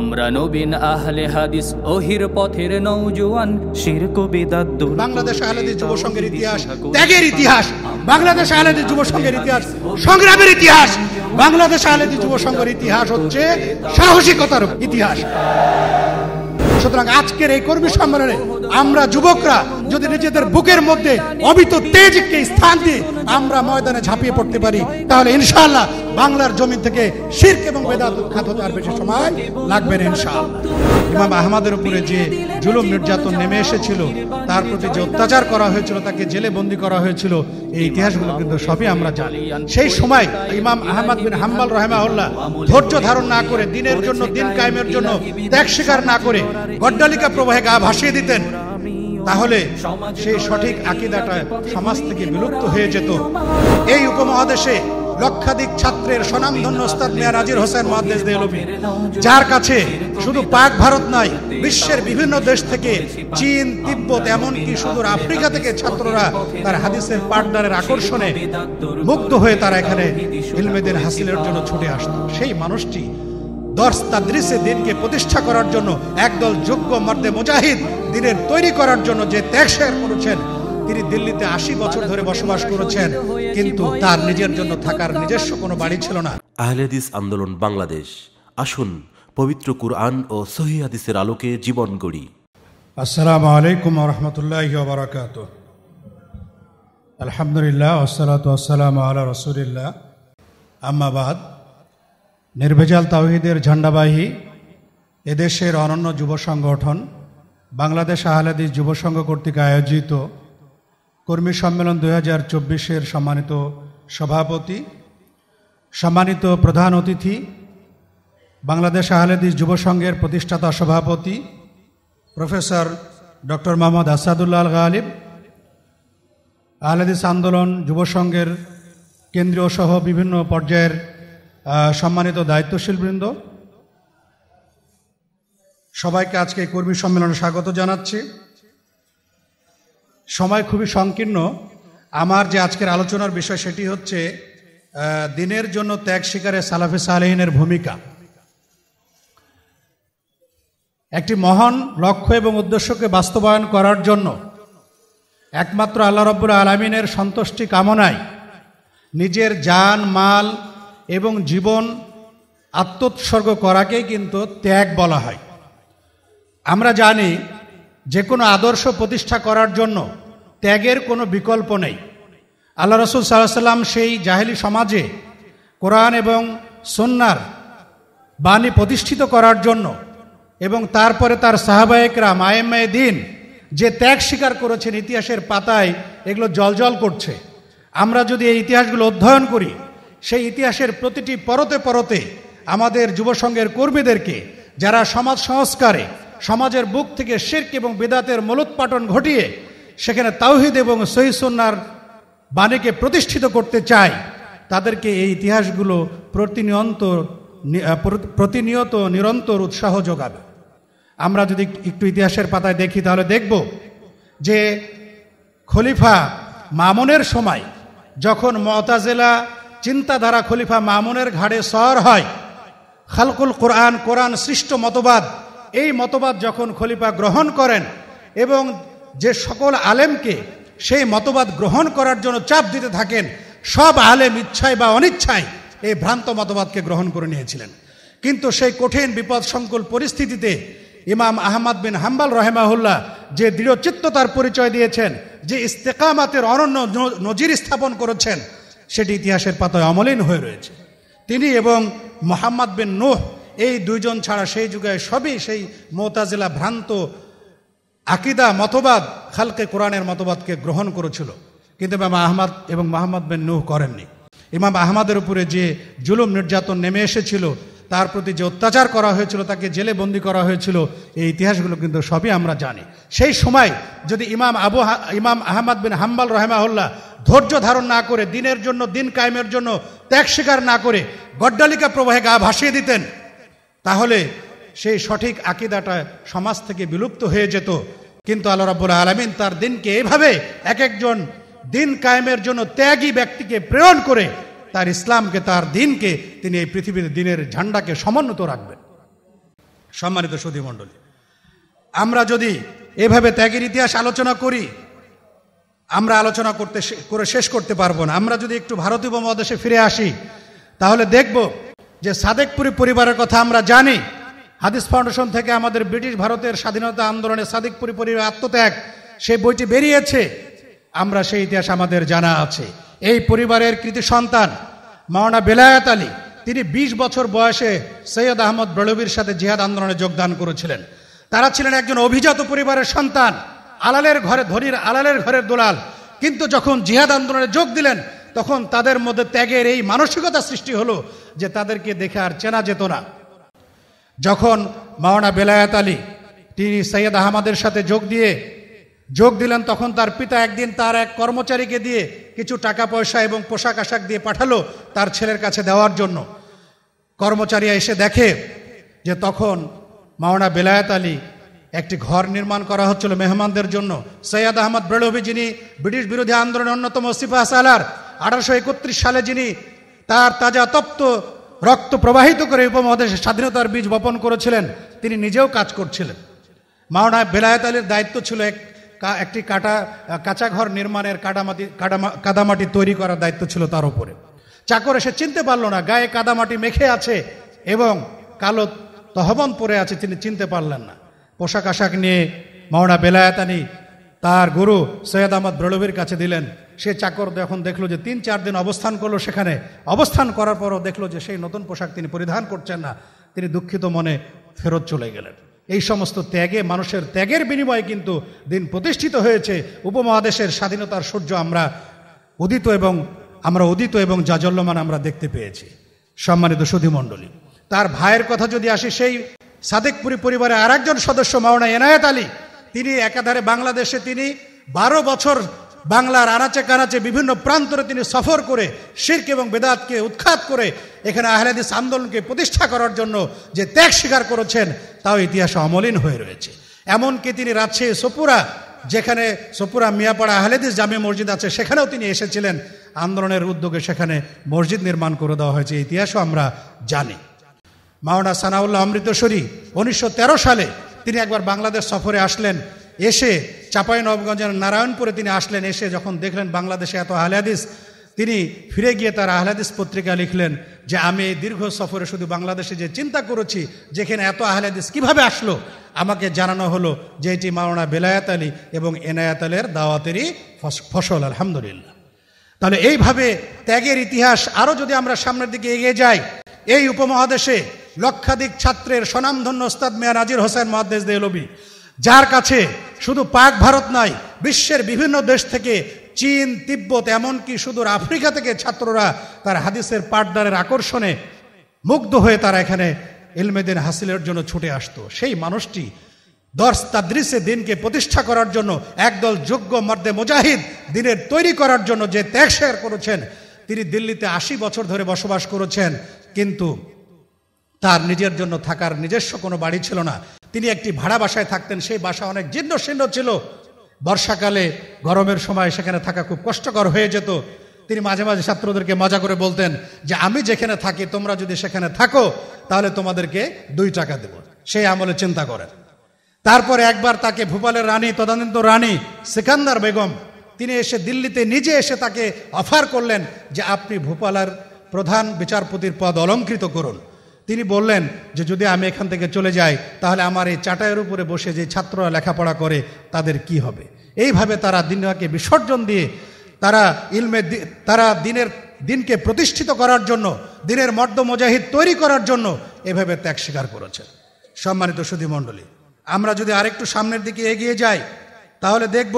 আমরা নবীন আহলে হাদিস ওহির পথের নৌজুয়ান শিরক বিদাত বাংলাদেশ আহলেদের যুব সংঘের ইতিহাস ত্যাগের ইতিহাস বাংলাদেশ আহলেদের যুব সংঘের ইতিহাস সংগ্রামের ইতিহাস বাংলাদেশ আহলেদের যুব সংঘের ইতিহাস হচ্ছে সাহসিকতার ইতিহাস সুতরাং আজকের এই কর্মী সম্মেলনে আমরা যুবকরা যদি নিজেদের বুকের মধ্যে অবিত তেজকে স্থান দিয়ে আমরা ময়দানে ঝাঁপিয়ে পড়তে পারি তাহলে ইনশাআল্লাহ বাংলার জমি থেকে শির্ক এবং বেদাত উৎখাত হতে আর বেশি সময় লাগবে না ইনশাআল্লাহ ইমাম আহমাদের উপরে যে জুলুম নির্যাতন নেমে এসেছিল তার প্রতি যে অত্যাচার করা হয়েছিল তাকে জেলে বন্দি করা হয়েছিল এই ইতিহাসগুলো কিন্তু সবই আমরা জানি সেই সময় ইমাম আহমদ বিন হাম্বাল রহেমাউল্লাহ ধৈর্য ধারণ না করে দিনের জন্য দিন কায়েমের জন্য ত্যাগ স্বীকার না করে গড্ডালিকা প্রবাহে গা ভাসিয়ে দিতেন তাহলে সেই সঠিক আকিদাটা সমাজ থেকে বিলুপ্ত হয়ে যেত এই উপমহাদেশে লক্ষাধিক ছাত্রের স্বনামধন্য ওস্তাদ মিয়া নাজির হোসেন মহাদেশ দেলবি যার কাছে শুধু পাক ভারত নয় বিশ্বের বিভিন্ন দেশ থেকে চীন তিব্বত এমনকি সুদূর আফ্রিকা থেকে ছাত্ররা তার হাদিসের পার্টনারের আকর্ষণে মুগ্ধ হয়ে তারা এখানে হিলমেদের হাসিলের জন্য ছুটে আসত সেই মানুষটি দর্শ তাদৃশে দিনকে প্রতিষ্ঠা করার জন্য একদল যোগ্য মর্দে মুজাহিদ দিনের তৈরি করার জন্য যে ত্যাগ শেয়ার করেছেন তিনি দিল্লিতে আশি বছর ধরে বসবাস করেছেন কিন্তু তার নিজের জন্য থাকার নিজস্ব কোনো বাড়ি ছিল না আহলেদিস আন্দোলন বাংলাদেশ আসুন পবিত্র কুরআন ও সহি হাদিসের আলোকে জীবন গড়ি আসসালামু আলাইকুম রহমতুল্লাহ বারাকাত আলহামদুলিল্লাহ আসসালাত আসসালাম আল্লাহ রসুলিল্লাহ আম্মাবাদ নির্ভেজাল তাওহিদের ঝান্ডাবাহী এদেশের অনন্য যুব সংগঠন বাংলাদেশ আহলাদি যুব সংঘ কর্তৃক আয়োজিত কর্মী সম্মেলন দুই হাজার চব্বিশের সম্মানিত সভাপতি সম্মানিত প্রধান অতিথি বাংলাদেশ আহলাদি যুব সংঘের প্রতিষ্ঠাতা সভাপতি প্রফেসর ডক্টর মোহাম্মদ আসাদুল্লাহ গালিব আহলাদিস আন্দোলন যুব সংঘের কেন্দ্রীয় সহ বিভিন্ন পর্যায়ের সম্মানিত দায়িত্বশীলবৃন্দ সবাইকে আজকে কর্মী সম্মেলনে স্বাগত জানাচ্ছি সময় খুবই সংকীর্ণ আমার যে আজকের আলোচনার বিষয় সেটি হচ্ছে দিনের জন্য ত্যাগ শিকারে সালাফে সালেহিনের ভূমিকা একটি মহান লক্ষ্য এবং উদ্দেশ্যকে বাস্তবায়ন করার জন্য একমাত্র আল্লাহ রব্বুর আলমিনের সন্তুষ্টি কামনায় নিজের যান মাল এবং জীবন আত্মোৎসর্গ করাকেই কিন্তু ত্যাগ বলা হয় আমরা জানি যে কোনো আদর্শ প্রতিষ্ঠা করার জন্য ত্যাগের কোনো বিকল্প নেই আল্লাহ রসুল সাল্লাম সেই জাহেলি সমাজে কোরআন এবং সন্ন্যার বাণী প্রতিষ্ঠিত করার জন্য এবং তারপরে তার মায়ে মায়ে দিন যে ত্যাগ স্বীকার করেছেন ইতিহাসের পাতায় এগুলো জলজল করছে আমরা যদি এই ইতিহাসগুলো অধ্যয়ন করি সেই ইতিহাসের প্রতিটি পরতে পরতে আমাদের যুবসংঘের কর্মীদেরকে যারা সমাজ সংস্কারে সমাজের বুক থেকে শির্ক এবং বেদাতের মূলোৎপাটন ঘটিয়ে সেখানে তাওহিদ এবং সহিসন্নার বাণীকে প্রতিষ্ঠিত করতে চায় তাদেরকে এই ইতিহাসগুলো প্রতিনিয়ন্ত প্রতিনিয়ত নিরন্তর উৎসাহ যোগাবে আমরা যদি একটু ইতিহাসের পাতায় দেখি তাহলে দেখব যে খলিফা মামুনের সময় যখন মতাজেলা চিন্তাধারা খলিফা মামুনের ঘাড়ে সর হয় খালকুল কোরআন কোরআন সৃষ্ট মতবাদ এই মতবাদ যখন খলিফা গ্রহণ করেন এবং যে সকল আলেমকে সেই মতবাদ গ্রহণ করার জন্য চাপ দিতে থাকেন সব আলেম ইচ্ছায় বা অনিচ্ছায় এই ভ্রান্ত মতবাদকে গ্রহণ করে নিয়েছিলেন কিন্তু সেই কঠিন বিপদ সংকুল পরিস্থিতিতে ইমাম আহমদ বিন হাম্বাল রহেমাহুল্লাহ যে দৃঢ়চিত্ততার পরিচয় দিয়েছেন যে ইস্তেকামাতের অনন্য নজির স্থাপন করেছেন সেটি ইতিহাসের পাতায় অমলিন হয়ে রয়েছে তিনি এবং মোহাম্মদ বিন নোহ এই দুইজন ছাড়া সেই যুগে সবই সেই মোতাজিলা ভ্রান্ত আকিদা মতবাদ খালকে কোরআনের মতবাদকে গ্রহণ করেছিল কিন্তু ইমাম আহমদ এবং মাহমদ বিন নুহ করেননি ইমাম আহমদের উপরে যে জুলুম নির্যাতন নেমে এসেছিল তার প্রতি যে অত্যাচার করা হয়েছিল তাকে জেলে বন্দি করা হয়েছিল এই ইতিহাসগুলো কিন্তু সবই আমরা জানি সেই সময় যদি ইমাম আবু ইমাম আহমদ বিন হাম্বাল রহেমাহুল্লাহ ধৈর্য ধারণ না করে দিনের জন্য দিন কায়েমের জন্য ত্যাগ স্বীকার না করে গড্ডালিকা প্রবাহে গা ভাসিয়ে দিতেন তাহলে সেই সঠিক আকিদাটা সমাজ থেকে বিলুপ্ত হয়ে যেত কিন্তু আল্লাহ রাবুল আলমিন তার দিনকে এভাবে এক একজন দিন কায়েমের জন্য ত্যাগী ব্যক্তিকে প্রেরণ করে তার ইসলামকে তার দিনকে তিনি এই পৃথিবীর দিনের ঝান্ডাকে সমন্বত রাখবেন সম্মানিত সুধীমণ্ডলী আমরা যদি এভাবে ত্যাগের ইতিহাস আলোচনা করি আমরা আলোচনা করতে করে শেষ করতে পারবো না আমরা যদি একটু ভারতীয় মহাদেশে ফিরে আসি তাহলে দেখব যে সাদেকপুরি পরিবারের কথা আমরা জানি হাদিস ফাউন্ডেশন থেকে আমাদের ব্রিটিশ ভারতের স্বাধীনতা আন্দোলনে সাদেকপুরি পরিবার আত্মত্যাগ সেই বইটি বেরিয়েছে আমরা সেই ইতিহাস আমাদের জানা আছে এই পরিবারের কৃতি সন্তান মাওনা বেলায়াত আলী তিনি ২০ বছর বয়সে সৈয়দ আহমদ ব্রলবীর সাথে জিহাদ আন্দোলনে যোগদান করেছিলেন তারা ছিলেন একজন অভিজাত পরিবারের সন্তান আলালের ঘরে ধনির আলালের ঘরের দোলাল কিন্তু যখন জিহাদ আন্দোলনে যোগ দিলেন তখন তাদের মধ্যে ত্যাগের এই মানসিকতা সৃষ্টি হলো যে তাদেরকে দেখে আর চেনা যেত না যখন মাওনা বেলায়াত আলী তিনি সৈয়দ আহমদের সাথে যোগ দিয়ে যোগ দিলেন তখন তার পিতা একদিন তার এক কর্মচারীকে দিয়ে কিছু টাকা পয়সা এবং পোশাক আশাক দিয়ে পাঠালো তার ছেলের কাছে দেওয়ার জন্য কর্মচারী এসে দেখে যে তখন মাওনা বেলায়াত আলী একটি ঘর নির্মাণ করা হচ্ছিল মেহমানদের জন্য সৈয়দ আহমদ বেড়ভি যিনি ব্রিটিশ বিরোধী আন্দোলনের অন্যতম সিফা সালার আঠারোশো একত্রিশ সালে যিনি তার তাজা তপ্ত রক্ত প্রবাহিত করে উপমহাদেশে স্বাধীনতার বীজ বপন করেছিলেন তিনি নিজেও কাজ করছিলেন মাওনা বেলায়ত আলীর দায়িত্ব ছিল এক একটি কাটা কাঁচা ঘর নির্মাণের কাদামাটি কাদামাটি তৈরি করার দায়িত্ব ছিল তার উপরে চাকর এসে চিনতে পারল না গায়ে কাদামাটি মেখে আছে এবং কালো তহবন পরে আছে তিনি চিনতে পারলেন না পোশাক আশাক নিয়ে মাওনা বেলায়েতানি তার গুরু সৈয়দ আহমদ ব্রলভীর কাছে দিলেন সে চাকর এখন দেখলো যে তিন চার দিন অবস্থান করলো সেখানে অবস্থান করার পরও দেখলো যে সেই নতুন পোশাক তিনি পরিধান করছেন না তিনি দুঃখিত মনে ফেরত চলে গেলেন এই সমস্ত ত্যাগে মানুষের ত্যাগের বিনিময়ে কিন্তু দিন প্রতিষ্ঠিত হয়েছে উপমহাদেশের স্বাধীনতার সূর্য আমরা উদিত এবং আমরা উদিত এবং জাজল্যমান আমরা দেখতে পেয়েছি সম্মানিত সুধীমণ্ডলী তার ভাইয়ের কথা যদি আসি সেই সাদেকপুরি পরিবারের আরেকজন সদস্য মাওনা এনায়েত আলী তিনি একাধারে বাংলাদেশে তিনি বারো বছর বাংলার আনাচে কানাচে বিভিন্ন প্রান্তরে তিনি সফর করে শির্ক এবং বেদাতকে উৎখাত করে এখানে আহলেদিস আন্দোলনকে প্রতিষ্ঠা করার জন্য যে ত্যাগ স্বীকার করেছেন তাও ইতিহাসে অমলিন হয়ে রয়েছে এমনকি তিনি রাজশাহী সপুরা যেখানে সপুরা মিয়াপাড়া আহলেদিস জামে মসজিদ আছে সেখানেও তিনি এসেছিলেন আন্দোলনের উদ্যোগে সেখানে মসজিদ নির্মাণ করে দেওয়া হয়েছে ইতিহাসও আমরা জানি মাওনা সানাউল্লাহ অমৃতসরী উনিশশো সালে তিনি একবার বাংলাদেশ সফরে আসলেন এসে চাপাই নবগঞ্জের নারায়ণপুরে তিনি আসলেন এসে যখন দেখলেন বাংলাদেশে এত আহলাদিস তিনি ফিরে গিয়ে তার আহলাদিস পত্রিকা লিখলেন যে আমি দীর্ঘ সফরে শুধু বাংলাদেশে যে চিন্তা করেছি যেখানে এত আহলাদিস কিভাবে আসলো আমাকে জানানো হলো যে এটি মাওনা বেলায়াত আলী এবং এনায়াত আলের দাওয়াতেরই ফসল আলহামদুলিল্লাহ তাহলে এইভাবে ত্যাগের ইতিহাস আরও যদি আমরা সামনের দিকে এগিয়ে যাই এই উপমহাদেশে লক্ষাধিক ছাত্রের স্বনামধন্য ওস্তাদ মেয়া নাজির হোসেন মহাদেশ দেলবি যার কাছে শুধু পাক ভারত নয় বিশ্বের বিভিন্ন দেশ থেকে চীন তিব্বত এমনকি সুদূর আফ্রিকা থেকে ছাত্ররা তার হাদিসের পাঠদানের আকর্ষণে মুগ্ধ হয়ে তারা এখানে ইলমেদিন হাসিলের জন্য ছুটে আসতো সেই মানুষটি দশ তাদৃশে দিনকে প্রতিষ্ঠা করার জন্য একদল যোগ্য মর্দে মুজাহিদ দিনের তৈরি করার জন্য যে ত্যাগ শেয়ার করেছেন তিনি দিল্লিতে আশি বছর ধরে বসবাস করেছেন কিন্তু তার নিজের জন্য থাকার নিজস্ব কোনো বাড়ি ছিল না তিনি একটি ভাড়া বাসায় থাকতেন সেই বাসা অনেক জীর্ণ শীর্ণ ছিল বর্ষাকালে গরমের সময় সেখানে থাকা খুব কষ্টকর হয়ে যেত তিনি মাঝে মাঝে ছাত্রদেরকে মজা করে বলতেন যে আমি যেখানে থাকি তোমরা যদি সেখানে থাকো তাহলে তোমাদেরকে দুই টাকা দেব সেই আমলে চিন্তা করেন তারপরে একবার তাকে ভূপালের রানী তদানীন্ত রানী সিকান্দার বেগম তিনি এসে দিল্লিতে নিজে এসে তাকে অফার করলেন যে আপনি ভূপালের প্রধান বিচারপতির পদ অলঙ্কৃত করুন তিনি বললেন যে যদি আমি এখান থেকে চলে যাই তাহলে আমার এই চাটায়ের উপরে বসে যে ছাত্ররা লেখাপড়া করে তাদের কি হবে এইভাবে তারা দিনকে বিসর্জন দিয়ে তারা ইলমে তারা দিনের দিনকে প্রতিষ্ঠিত করার জন্য দিনের মর্দ মোজাহিদ তৈরি করার জন্য এভাবে ত্যাগ স্বীকার করেছে সম্মানিত সুধীমণ্ডলী আমরা যদি আরেকটু সামনের দিকে এগিয়ে যাই তাহলে দেখব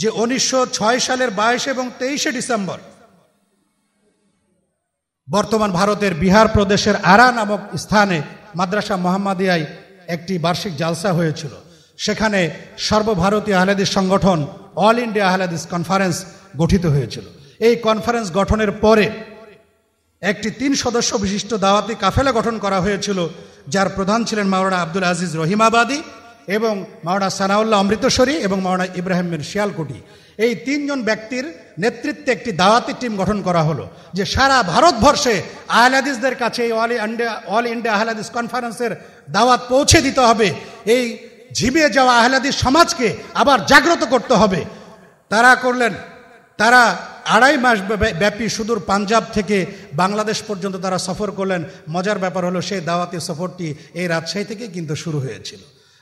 যে উনিশশো সালের বাইশে এবং তেইশে ডিসেম্বর বর্তমান ভারতের বিহার প্রদেশের আরা নামক স্থানে মাদ্রাসা মোহাম্মদিয়ায় একটি বার্ষিক জালসা হয়েছিল সেখানে সর্বভারতীয় আহলাদিস সংগঠন অল ইন্ডিয়া আহলাদিস কনফারেন্স গঠিত হয়েছিল এই কনফারেন্স গঠনের পরে একটি তিন সদস্য বিশিষ্ট দাওয়াতি কাফেলা গঠন করা হয়েছিল যার প্রধান ছিলেন মাওলানা আব্দুল আজিজ রহিমাবাদী এবং মাওলানা সানাউল্লাহ অমৃতসরী এবং মাওলানা ইব্রাহিম মির শিয়ালকুটি এই তিনজন ব্যক্তির নেতৃত্বে একটি দাওয়াতি টিম গঠন করা হলো যে সারা ভারতবর্ষে আহলাদিসদের কাছে এই অল ইন্ডিয়া অল ইন্ডিয়া আহলাদিস কনফারেন্সের দাওয়াত পৌঁছে দিতে হবে এই ঝিমিয়ে যাওয়া আহলাদিস সমাজকে আবার জাগ্রত করতে হবে তারা করলেন তারা আড়াই মাস ব্যাপী সুদূর পাঞ্জাব থেকে বাংলাদেশ পর্যন্ত তারা সফর করলেন মজার ব্যাপার হলো সেই দাওয়াতি সফরটি এই রাজশাহী থেকে কিন্তু শুরু হয়েছিল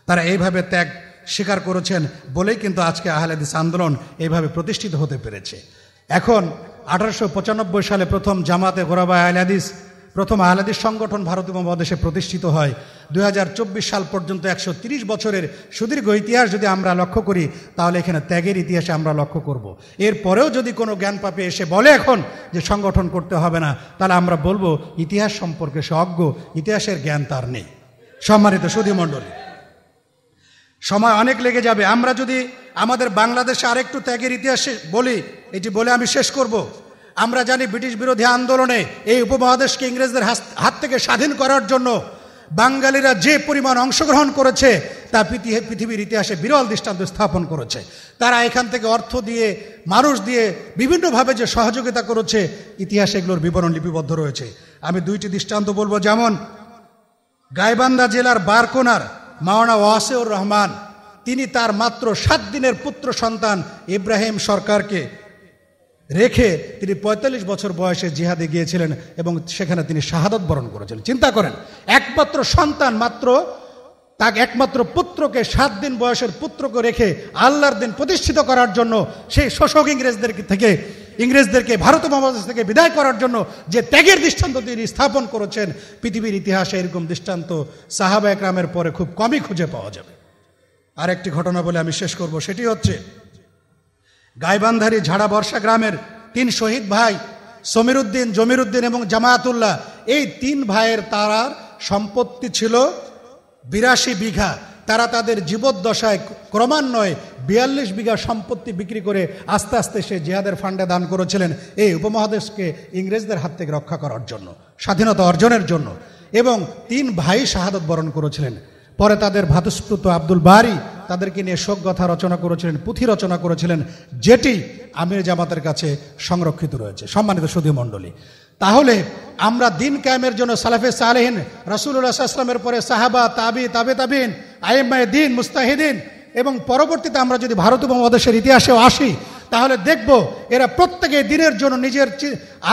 তারা এইভাবে ত্যাগ স্বীকার করেছেন বলেই কিন্তু আজকে আহলেদিস আন্দোলন এইভাবে প্রতিষ্ঠিত হতে পেরেছে এখন আঠারোশো সালে প্রথম জামাতে গোরাবা আহলাদিস প্রথম আহলাদিস সংগঠন ভারত উপমহাদেশে প্রতিষ্ঠিত হয় দুই সাল পর্যন্ত একশো বছরের সুদীর্ঘ ইতিহাস যদি আমরা লক্ষ্য করি তাহলে এখানে ত্যাগের ইতিহাসে আমরা লক্ষ্য করব। এরপরেও যদি কোনো জ্ঞান পাপে এসে বলে এখন যে সংগঠন করতে হবে না তাহলে আমরা বলবো ইতিহাস সম্পর্কে সে অজ্ঞ ইতিহাসের জ্ঞান তার নেই সম্মানিত সুদীমণ্ডলী সময় অনেক লেগে যাবে আমরা যদি আমাদের বাংলাদেশে আরেকটু ত্যাগের ইতিহাস বলি এটি বলে আমি শেষ করব। আমরা জানি ব্রিটিশ বিরোধী আন্দোলনে এই উপমহাদেশকে ইংরেজদের হাত থেকে স্বাধীন করার জন্য বাঙালিরা যে পরিমাণ অংশগ্রহণ করেছে তা পৃথিবীর ইতিহাসে বিরল দৃষ্টান্ত স্থাপন করেছে তারা এখান থেকে অর্থ দিয়ে মানুষ দিয়ে বিভিন্নভাবে যে সহযোগিতা করেছে ইতিহাসে এগুলোর বিবরণ লিপিবদ্ধ রয়েছে আমি দুইটি দৃষ্টান্ত বলবো যেমন গাইবান্ধা জেলার বারকোনার মাওনা ওয়াসেউর রহমান তিনি তার মাত্র সাত দিনের পুত্র সন্তান ইব্রাহিম সরকারকে রেখে তিনি ৪৫ বছর বয়সে জিহাদে গিয়েছিলেন এবং সেখানে তিনি শাহাদত বরণ করেছিলেন চিন্তা করেন একমাত্র সন্তান মাত্র তাকে একমাত্র পুত্রকে সাত দিন বয়সের পুত্রকে রেখে আল্লাহর দিন প্রতিষ্ঠিত করার জন্য সেই শোষক ইংরেজদের থেকে ইংরেজদেরকে ভারত মহাদেশ থেকে বিদায় করার জন্য যে ত্যাগের দৃষ্টান্ত তিনি স্থাপন করেছেন পৃথিবীর ইতিহাসে এরকম দৃষ্টান্ত সাহাবা একরামের পরে খুব কমই খুঁজে পাওয়া যাবে আর একটি ঘটনা বলে আমি শেষ করব সেটি হচ্ছে গাইবান্ধারি ঝাড়া বর্ষা গ্রামের তিন শহীদ ভাই সমীরুদ্দিন জমিরুদ্দিন এবং জামায়াতুল্লাহ এই তিন ভাইয়ের তারার সম্পত্তি ছিল বিরাশি বিঘা তারা তাদের জীবদ্দশায় ক্রমান্বয়ে বিয়াল্লিশ বিঘা সম্পত্তি বিক্রি করে আস্তে আস্তে সে জিহাদের ফান্ডে দান করেছিলেন এই উপমহাদেশকে ইংরেজদের হাত থেকে রক্ষা করার জন্য স্বাধীনতা অর্জনের জন্য এবং তিন ভাই শাহাদত বরণ করেছিলেন পরে তাদের ভাতস্প্রুত আব্দুল বারি তাদেরকে নিয়ে শোক শোকগাথা রচনা করেছিলেন পুঁথি রচনা করেছিলেন যেটি আমির জামাতের কাছে সংরক্ষিত রয়েছে সম্মানিত সুধী মণ্ডলী তাহলে আমরা দিন কায়েমের জন্য সালাফে সালেহীন রাসুল্লাহ আসলামের পরে সাহাবা তাবি তাবে তাবিন আইম্মায় দিন মুস্তাহিদিন এবং পরবর্তীতে আমরা যদি ভারত উপমহাদেশের ইতিহাসেও আসি তাহলে দেখব এরা প্রত্যেকে দিনের জন্য নিজের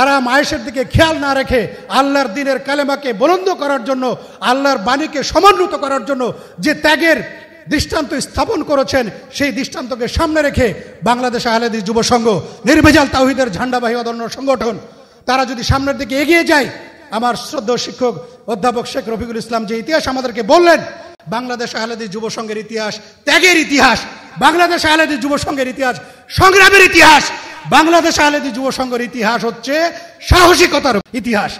আরাম আয়েসের দিকে খেয়াল না রেখে আল্লাহর দিনের কালেমাকে বলন্দ করার জন্য আল্লাহর বাণীকে সমন্বিত করার জন্য যে ত্যাগের দৃষ্টান্ত স্থাপন করেছেন সেই দৃষ্টান্তকে সামনে রেখে বাংলাদেশ আহলেদিস যুব সংঘ নির্ভেজাল তাহিদের ঝান্ডাবাহী অদন্য সংগঠন তারা যদি সামনের দিকে এগিয়ে যায় আমার শ্রদ্ধ শিক্ষক অধ্যাপক শেখ রফিকুল ইসলাম যে ইতিহাস আমাদেরকে বললেন বাংলাদেশ আহলেদিস যুব সংঘের ইতিহাস ত্যাগের ইতিহাস বাংলাদেশ আহলেদিস যুব সংঘের ইতিহাস সংগ্রামের ইতিহাস বাংলাদেশ আহলেদিস যুব সংঘের ইতিহাস হচ্ছে সাহসিকতার ইতিহাস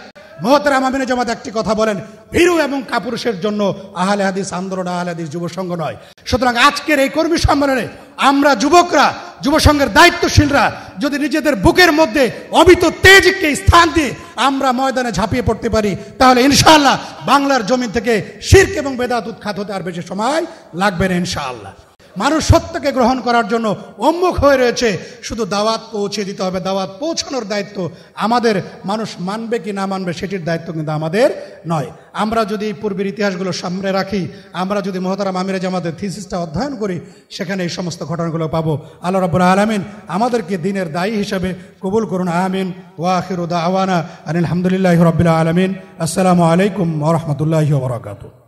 মহতারা মামিনে জমাত একটি কথা বলেন ভীরু এবং কাপুরুষের জন্য আহলে হাদিস আন্দোলন আহলে হাদিস যুব সংঘ নয় সুতরাং আজকের এই কর্মী সম্মেলনে আমরা যুবকরা যুব সংঘের দায়িত্বশীলরা যদি নিজেদের বুকের মধ্যে অবিত তেজকে স্থান দিয়ে আমরা ময়দানে ঝাঁপিয়ে পড়তে পারি তাহলে ইনশাআল্লাহ বাংলার জমিন থেকে শির্ক এবং বেদাত উৎখাত হতে আর বেশি সময় লাগবে না ইনশাআল্লাহ মানুষ সত্যকে গ্রহণ করার জন্য উন্মুখ হয়ে রয়েছে শুধু দাওয়াত পৌঁছে দিতে হবে দাওয়াত পৌঁছানোর দায়িত্ব আমাদের মানুষ মানবে কি না মানবে সেটির দায়িত্ব কিন্তু আমাদের নয় আমরা যদি পূর্বের ইতিহাসগুলো সামনে রাখি আমরা যদি মহতারাম আমিরাজ আমাদের থিসিসটা অধ্যয়ন করি সেখানে এই সমস্ত ঘটনাগুলো পাবো আল্লাহ রব্বুল আলমিন আমাদেরকে দিনের দায়ী হিসাবে কবুল করুন আমিন ওয়াহির আওয়ানা আনিল হামদুলিল্লাহ রবিল্লা আলমিন আসসালামু আলাইকুম রহমতুল্লাহ বরাকাতু